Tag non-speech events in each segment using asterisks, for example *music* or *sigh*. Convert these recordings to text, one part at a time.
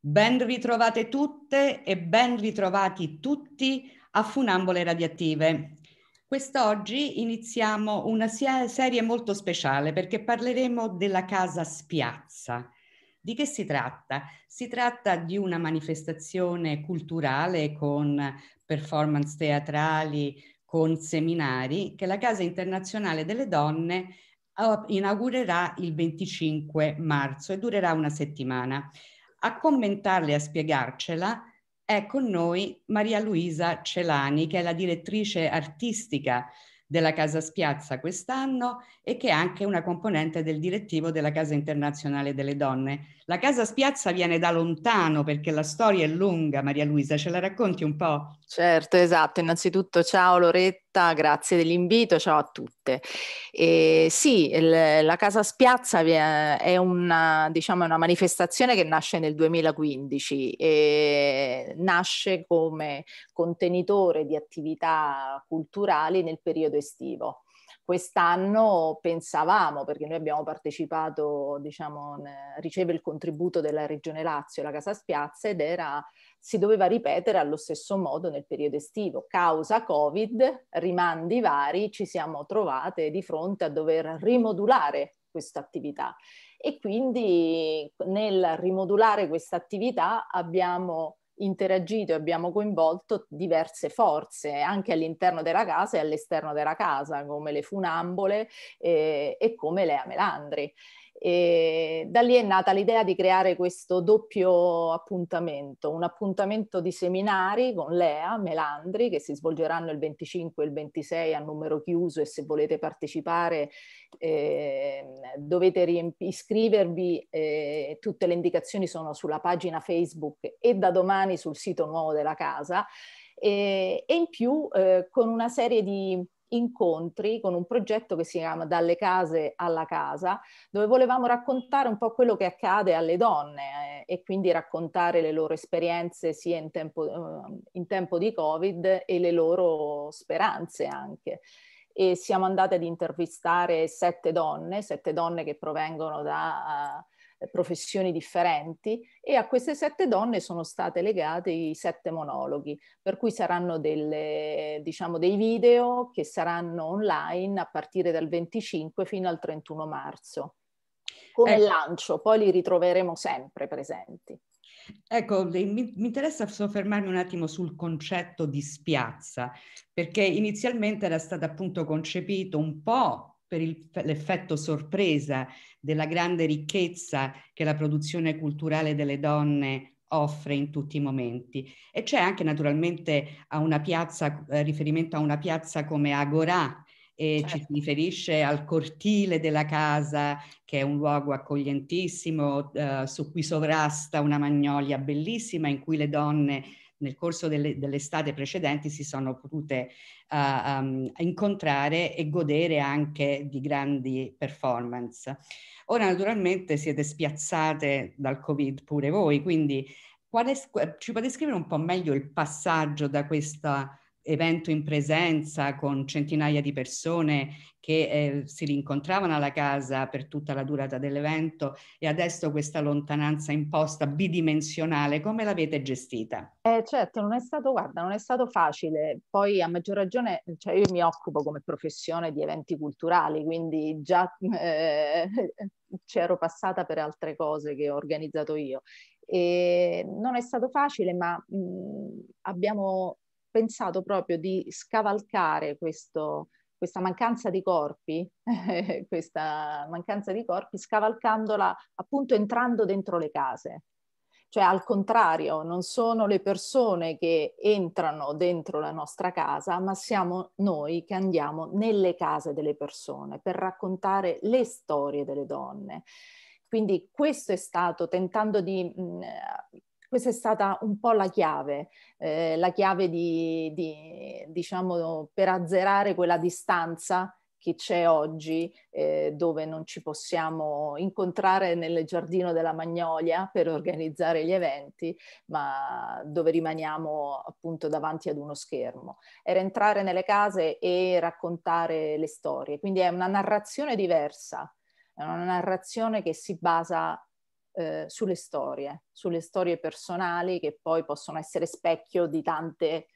Ben ritrovate tutte e ben ritrovati tutti a Funambole Radiative. Quest'oggi iniziamo una serie molto speciale perché parleremo della casa Spiazza. Di che si tratta? Si tratta di una manifestazione culturale con performance teatrali, con seminari che la Casa Internazionale delle Donne eh, inaugurerà il 25 marzo e durerà una settimana. A commentarle e a spiegarcela è con noi Maria Luisa Celani, che è la direttrice artistica della Casa Spiazza quest'anno e che è anche una componente del direttivo della Casa Internazionale delle Donne. La Casa Spiazza viene da lontano perché la storia è lunga, Maria Luisa, ce la racconti un po'? Certo, esatto. Innanzitutto ciao Loretta Roberta, grazie dell'invito, ciao a tutte. E sì, il, la Casa Spiazza è una, diciamo, una, manifestazione che nasce nel 2015 e nasce come contenitore di attività culturali nel periodo estivo. Quest'anno pensavamo, perché noi abbiamo partecipato, diciamo, riceve il contributo della Regione Lazio, la Casa Spiazza, ed era si doveva ripetere allo stesso modo nel periodo estivo. Causa Covid, rimandi vari, ci siamo trovate di fronte a dover rimodulare questa attività e quindi nel rimodulare questa attività abbiamo interagito e abbiamo coinvolto diverse forze anche all'interno della casa e all'esterno della casa come le funambole eh, e come le amelandri e da lì è nata l'idea di creare questo doppio appuntamento, un appuntamento di seminari con Lea Melandri che si svolgeranno il 25 e il 26 a numero chiuso e se volete partecipare eh, dovete riemp- iscrivervi, eh, tutte le indicazioni sono sulla pagina Facebook e da domani sul sito nuovo della casa e, e in più eh, con una serie di incontri con un progetto che si chiama Dalle case alla casa, dove volevamo raccontare un po' quello che accade alle donne eh, e quindi raccontare le loro esperienze sia in tempo, eh, in tempo di Covid e le loro speranze anche. E siamo andate ad intervistare sette donne, sette donne che provengono da... Eh, professioni differenti e a queste sette donne sono state legate i sette monologhi, per cui saranno delle, diciamo, dei video che saranno online a partire dal 25 fino al 31 marzo, come ecco. lancio, poi li ritroveremo sempre presenti. Ecco, mi, interessa soffermarmi un attimo sul concetto di spiazza, perché inizialmente era stato appunto concepito un po' per il, l'effetto sorpresa della grande ricchezza che la produzione culturale delle donne offre in tutti i momenti. E c'è anche naturalmente a una piazza, eh, riferimento a una piazza come Agorà, e certo. ci si certo. riferisce al cortile della casa, che è un luogo accoglientissimo, eh, su cui sovrasta una magnolia bellissima in cui le donne nel corso delle, dell'estate precedenti si sono potute uh, um, incontrare e godere anche di grandi performance. Ora naturalmente siete spiazzate dal Covid pure voi, quindi quale, ci potete scrivere un po' meglio il passaggio da questa evento in presenza con centinaia di persone che eh, si rincontravano alla casa per tutta la durata dell'evento e adesso questa lontananza imposta bidimensionale, come l'avete gestita? Eh, certo, non è stato, guarda, non è stato facile, poi a maggior ragione, cioè io mi occupo come professione di eventi culturali, quindi già eh, ero passata per altre cose che ho organizzato io. E non è stato facile, ma mh, mm, abbiamo pensato proprio di scavalcare questo, questa mancanza di corpi, *laughs* questa mancanza di corpi, scavalcandola appunto entrando dentro le case. Cioè al contrario, non sono le persone che entrano dentro la nostra casa, ma siamo noi che andiamo nelle case delle persone per raccontare le storie delle donne. Quindi questo è stato tentando di mh, questa è stata un po' la chiave, eh, la chiave di, di, diciamo, per azzerare quella distanza che c'è oggi, eh, dove non ci possiamo incontrare nel giardino della Magnolia per organizzare gli eventi, ma dove rimaniamo appunto davanti ad uno schermo. Era entrare nelle case e raccontare le storie, quindi è una narrazione diversa, è una narrazione che si basa eh, sulle storie, sulle storie personali che poi possono essere specchio di tante,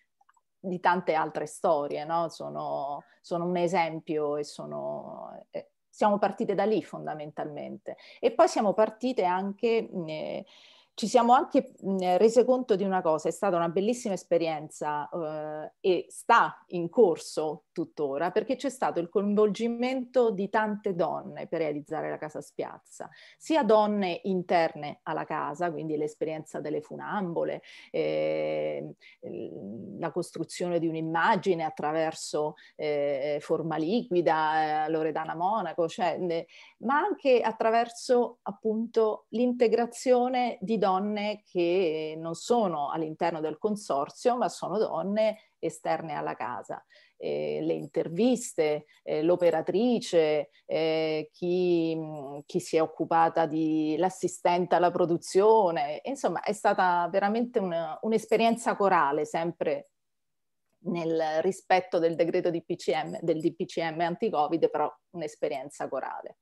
di tante altre storie, no? sono, sono, un esempio e sono... Eh, siamo partite da lì fondamentalmente e poi siamo partite anche eh, ci siamo anche mh, rese conto di una cosa, è stata una bellissima esperienza eh, e sta in corso tuttora perché c'è stato il coinvolgimento di tante donne per realizzare la casa spiazza, sia donne interne alla casa, quindi l'esperienza delle funambole, eh, la costruzione di un'immagine attraverso eh, forma liquida, eh, Loredana Monaco, cioè, ne, ma anche attraverso appunto l'integrazione di donne che non sono all'interno del consorzio, ma sono donne esterne alla casa. Eh, le interviste, eh, l'operatrice, eh, chi, chi, si è occupata dell'assistente alla produzione, insomma è stata veramente una, un'esperienza corale sempre nel rispetto del decreto di PCM, del DPCM anti-Covid, però un'esperienza corale.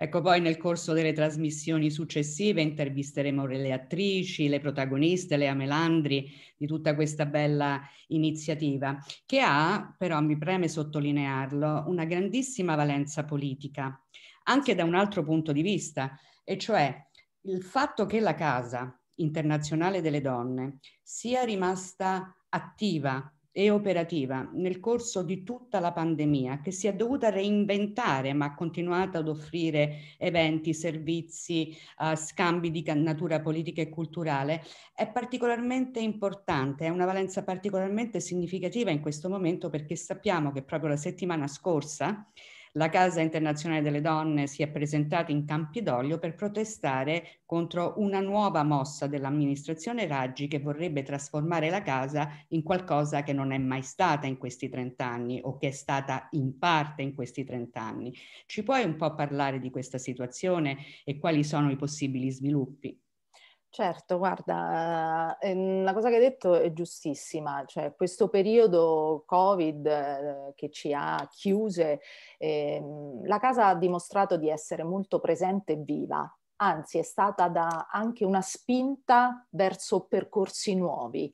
Ecco, poi nel corso delle trasmissioni successive intervisteremo le attrici, le protagoniste, le amelandri di tutta questa bella iniziativa, che ha, però mi preme sottolinearlo, una grandissima valenza politica, anche da un altro punto di vista, e cioè il fatto che la Casa internazionale delle donne sia rimasta attiva e operativa nel corso di tutta la pandemia, che si è dovuta reinventare ma ha continuato ad offrire eventi, servizi, uh, scambi di natura politica e culturale, è particolarmente importante, è una valenza particolarmente significativa in questo momento perché sappiamo che proprio la settimana scorsa la Casa Internazionale delle Donne si è presentata in Campidoglio per protestare contro una nuova mossa dell'amministrazione Raggi che vorrebbe trasformare la casa in qualcosa che non è mai stata in questi 30 anni o che è stata in parte in questi 30 anni. Ci puoi un po' parlare di questa situazione e quali sono i possibili sviluppi? Certo, guarda, ehm, la cosa che hai detto è giustissima, cioè questo periodo Covid eh, che ci ha chiuse, ehm, la casa ha dimostrato di essere molto presente e viva, anzi è stata da, anche una spinta verso percorsi nuovi.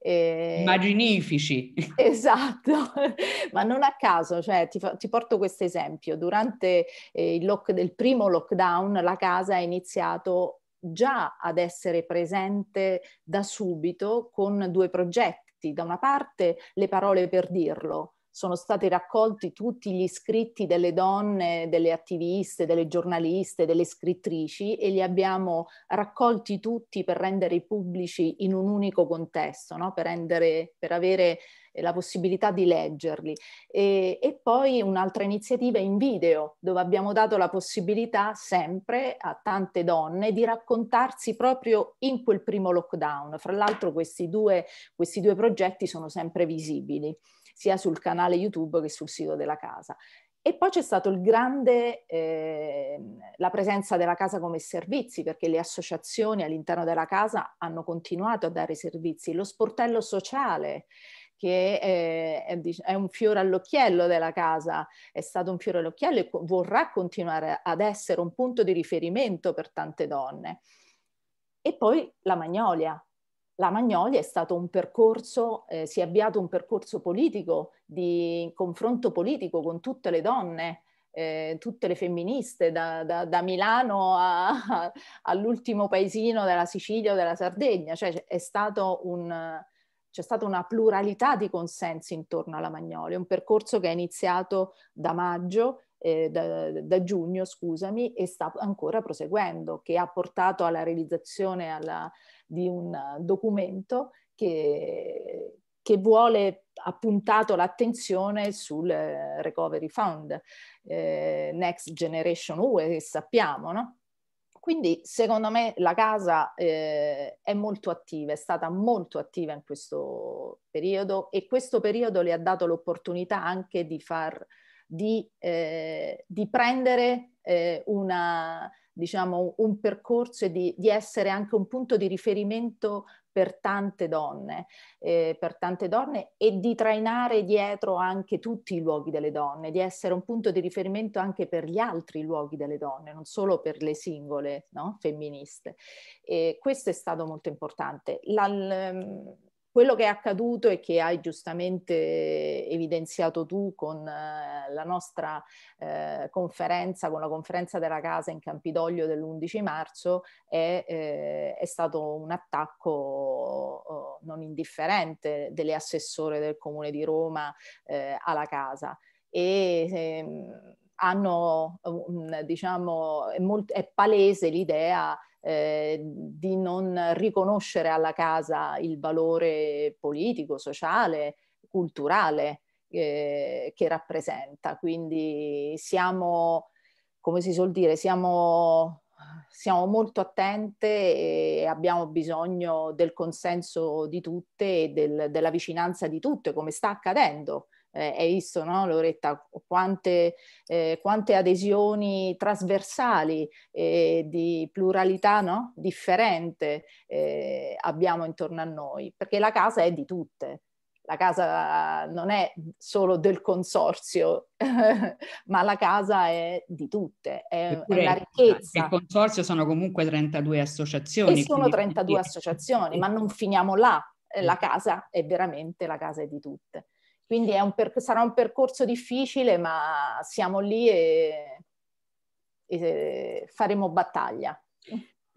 Ehm Immaginifici. *laughs* Esatto, *laughs* ma non a caso, cioè, ti, ti, porto questo esempio. Durante eh, il lock, del primo lockdown la casa ha iniziato già ad essere presente da subito con due progetti. Da una parte le parole per dirlo, sono stati raccolti tutti gli scritti delle donne, delle attiviste, delle giornaliste, delle scrittrici e li abbiamo raccolti tutti per rendere pubblici in un unico contesto, no? per, rendere, per avere eh, la possibilità di leggerli. E, e, poi un'altra iniziativa in video, dove abbiamo dato la possibilità sempre a tante donne di raccontarsi proprio in quel primo lockdown. Fra l'altro questi due, questi due progetti sono sempre visibili sia sul canale YouTube che sul sito della casa. E poi c'è stata eh, la presenza della casa come servizi, perché le associazioni all'interno della casa hanno continuato a dare servizi. Lo sportello sociale, che è, è, è, un fiore all'occhiello della casa, è stato un fiore all'occhiello e vorrà continuare ad essere un punto di riferimento per tante donne. E poi la Magnolia, la Magnolia è stato un percorso, eh, si è avviato un percorso politico di confronto politico con tutte le donne, eh, tutte le femministe, da, da, da Milano a, a, all'ultimo paesino della Sicilia o della Sardegna, cioè stato un, c'è stata una pluralità di consensi intorno alla Magnolia, un percorso che è iniziato da maggio eh, da, da, giugno, scusami, e sta ancora proseguendo, che ha portato alla realizzazione, alla, di un eh, documento che, che vuole ha l'attenzione sul eh, Recovery Fund, eh, Next Generation UE, eh, che sappiamo, no? Quindi secondo me la casa eh, è molto attiva, è stata molto attiva in questo periodo e questo periodo le ha dato l'opportunità anche di, far, di, eh, di prendere una, diciamo, un percorso e di, di essere anche un punto di riferimento per tante donne, eh, per tante donne e di trainare dietro anche tutti i luoghi delle donne, di essere un punto di riferimento anche per gli altri luoghi delle donne, non solo per le singole no? femministe. E questo è stato molto importante. La, quello che è accaduto e che hai giustamente evidenziato tu con eh, la nostra eh, conferenza, con la conferenza della casa in Campidoglio dell'11 marzo, è, eh, è stato un attacco oh, non indifferente delle assessore del Comune di Roma eh, alla casa. E, ehm, hanno, diciamo, è, molto, è palese l'idea eh, di non riconoscere alla casa il valore politico, sociale, culturale eh, che rappresenta. Quindi siamo, come si suol dire, siamo, siamo molto attente e abbiamo bisogno del consenso di tutte e del, della vicinanza di tutte, come sta accadendo eh, hai visto no, Loretta quante, eh, quante adesioni trasversali eh, di pluralità no? differente eh, abbiamo intorno a noi, perché la casa è di tutte. La casa non è solo del consorzio, *laughs* ma la casa è di tutte, è, è la ricchezza. Il consorzio sono comunque 32 associazioni. E sono 32 associazioni, ma non finiamo là, eh, la casa è veramente la casa è di tutte. Quindi un sarà un percorso difficile, ma siamo lì e, e faremo battaglia.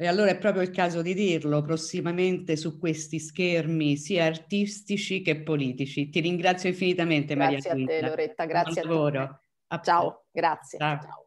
E allora è proprio il caso di dirlo prossimamente su questi schermi sia artistici che politici. Ti ringrazio infinitamente grazie Maria. Grazie a te Loretta, grazie Buon a lavoro. te. A Ciao, grazie. Ciao. Ciao.